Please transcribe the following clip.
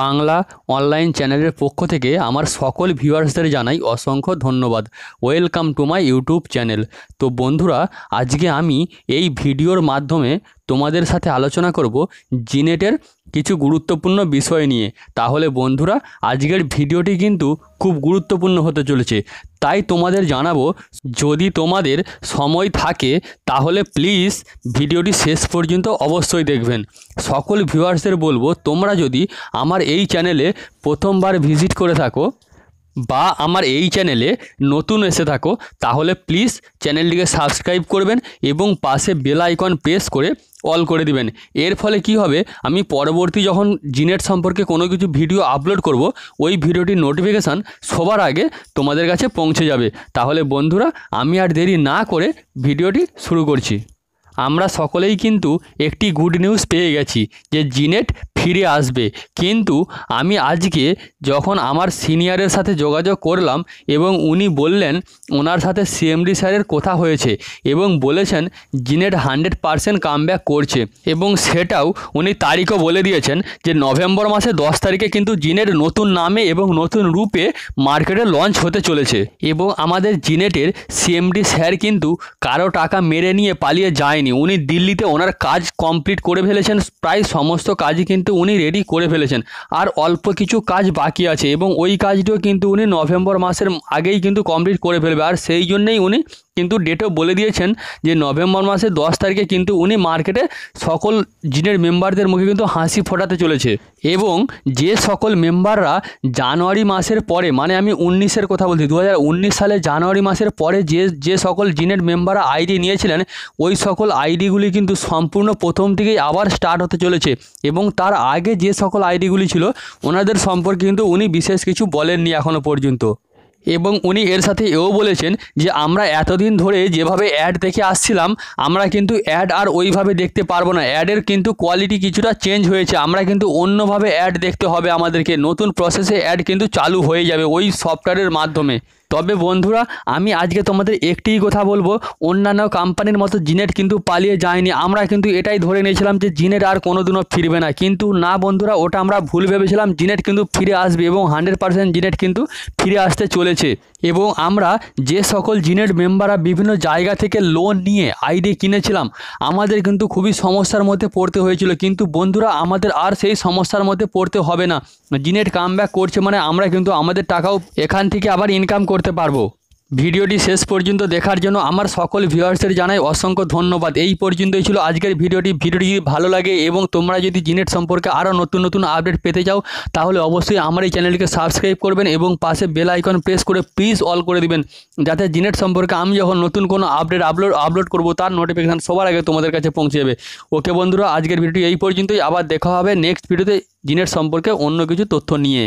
Bangla online চ্যানেলের পক্ষ থেকে আমার সকল ভিউয়ার্সদের জানাই অসংখ্য ধন্যবাদ welcome to my YouTube channel তো বন্ধুরা আজকে আমি এই ভিডিওর মাধ্যমে তোমাদের সাথে আলোচনা করব জিনেটের কিছু গুরুত্বপূর্ণ বিষয় নিয়ে তাহলে বন্ধুরা আজকের ভিডিওটি কিন্তু খুব গুরুত্বপূর্ণ হতে চলেছে তাই তোমাদের জানাবো যদি তোমাদের সময় থাকে তাহলে প্লিজ ভিডিওটি শেষ পর্যন্ত অবশ্যই দেখবেন সকল ভিউয়ার্সের বলবো তোমরা যদি আমার এই চ্যানেলে প্রথমবার ভিজিট করে থাকো বা আমার এই চ্যানেলে নতুন এসে থাকো তাহলে প্লিজ চ্যানেলটিকে সাবস্ক্রাইব করবেন এবং পাশে বেল আইকন প্রেস করে অল করে দিবেন এর ফলে কি হবে আমি পরবর্তী যখন জিনেট সম্পর্কে কোনো কিছু ভিডিও আপলোড করব ওই ভিডিওটির নোটিফিকেশান সবার আগে তোমাদের কাছে পৌঁছে যাবে তাহলে বন্ধুরা আমি আর দেরি না করে ভিডিওটি শুরু করছি আমরা সকলেই কিন্তু একটি গুড নিউজ পেয়ে গেছি যে জিনেট ফিরে আসবে কিন্তু আমি আজকে যখন আমার সিনিয়রের সাথে যোগাযোগ করলাম এবং উনি বললেন ওনার সাথে সিএমডি স্যারের কথা হয়েছে এবং বলেছেন জিনেট হান্ড্রেড পারসেন্ট কামব্যাক করছে এবং সেটাও উনি তারিখও বলে দিয়েছেন যে নভেম্বর মাসে দশ তারিখে কিন্তু জিনেট নতুন নামে এবং নতুন রূপে মার্কেটে লঞ্চ হতে চলেছে এবং আমাদের জিনেটের সিএমডি স্যার কিন্তু কারো টাকা মেরে নিয়ে পালিয়ে যায়নি হয়নি উনি দিল্লিতে ওনার কাজ কমপ্লিট করে ফেলেছেন প্রায় সমস্ত কাজই কিন্তু উনি রেডি করে ফেলেছেন আর অল্প কিছু কাজ বাকি আছে এবং ওই কাজটিও কিন্তু উনি নভেম্বর মাসের আগেই কিন্তু কমপ্লিট করে ফেলবে আর সেই জন্যেই উনি কিন্তু ডেটও বলে দিয়েছেন যে নভেম্বর মাসে দশ তারিখে কিন্তু উনি মার্কেটে সকল জিনের মেম্বারদের মুখে কিন্তু হাসি ফোটাতে চলেছে এবং যে সকল মেম্বাররা জানুয়ারি মাসের পরে মানে আমি উনিশের কথা বলছি দু সালে জানুয়ারি মাসের পরে যে যে সকল জিনের মেম্বাররা আইডি নিয়েছিলেন ওই সকল আইডিগুলি কিন্তু সম্পূর্ণ প্রথম থেকেই আবার স্টার্ট হতে চলেছে এবং তার আগে যে সকল আইডিগুলি ছিল ওনাদের সম্পর্কে কিন্তু উনি বিশেষ কিছু বলেননি এখনও পর্যন্ত এবং উনি এর সাথে এও বলেছেন যে আমরা এতদিন ধরে যেভাবে অ্যাড দেখে আসছিলাম আমরা কিন্তু অ্যাড আর ওইভাবে দেখতে পারবো না অ্যাডের কিন্তু কোয়ালিটি কিছুটা চেঞ্জ হয়েছে আমরা কিন্তু অন্যভাবে অ্যাড দেখতে হবে আমাদেরকে নতুন প্রসেসে অ্যাড কিন্তু চালু হয়ে যাবে ওই সফটওয়্যারের মাধ্যমে তবে বন্ধুরা আমি আজকে তোমাদের একটিই কথা বলবো অন্যান্য কোম্পানির মতো জিনেট কিন্তু পালিয়ে যায়নি আমরা কিন্তু এটাই ধরে নিয়েছিলাম যে জিনেট আর কোনোদিনও ফিরবে না কিন্তু না বন্ধুরা ওটা আমরা ভুল ভেবেছিলাম জিনেট কিন্তু ফিরে আসবে এবং হান্ড্রেড পার্সেন্ট জিনেট কিন্তু ফিরে আসতে চলেছে এবং আমরা যে সকল জিনেট মেম্বাররা বিভিন্ন জায়গা থেকে লোন নিয়ে আইডি কিনেছিলাম আমাদের কিন্তু খুবই সমস্যার মধ্যে পড়তে হয়েছিল কিন্তু বন্ধুরা আমাদের আর সেই সমস্যার মধ্যে পড়তে হবে না জিনেট কাম করছে মানে আমরা কিন্তু আমাদের টাকাও এখান থেকে আবার ইনকাম করতে করতে পারবো ভিডিওটি শেষ পর্যন্ত দেখার জন্য আমার সকল ভিউয়ার্সের জানাই অসংখ্য ধন্যবাদ এই পর্যন্তই ছিল আজকের ভিডিওটি ভিডিওটি যদি ভালো লাগে এবং তোমরা যদি জিনেট সম্পর্কে আরও নতুন নতুন আপডেট পেতে চাও তাহলে অবশ্যই আমার এই চ্যানেলকে সাবস্ক্রাইব করবেন এবং পাশে বেল আইকন প্রেস করে প্লিজ অল করে দিবেন যাতে জিনেট সম্পর্কে আমি যখন নতুন কোনো আপডেট আপলোড আপলোড করবো তার নোটিফিকেশান সবার আগে তোমাদের কাছে পৌঁছে যাবে ওকে বন্ধুরা আজকের ভিডিওটি এই পর্যন্তই আবার দেখা হবে নেক্সট ভিডিওতে জিনেট সম্পর্কে অন্য কিছু তথ্য নিয়ে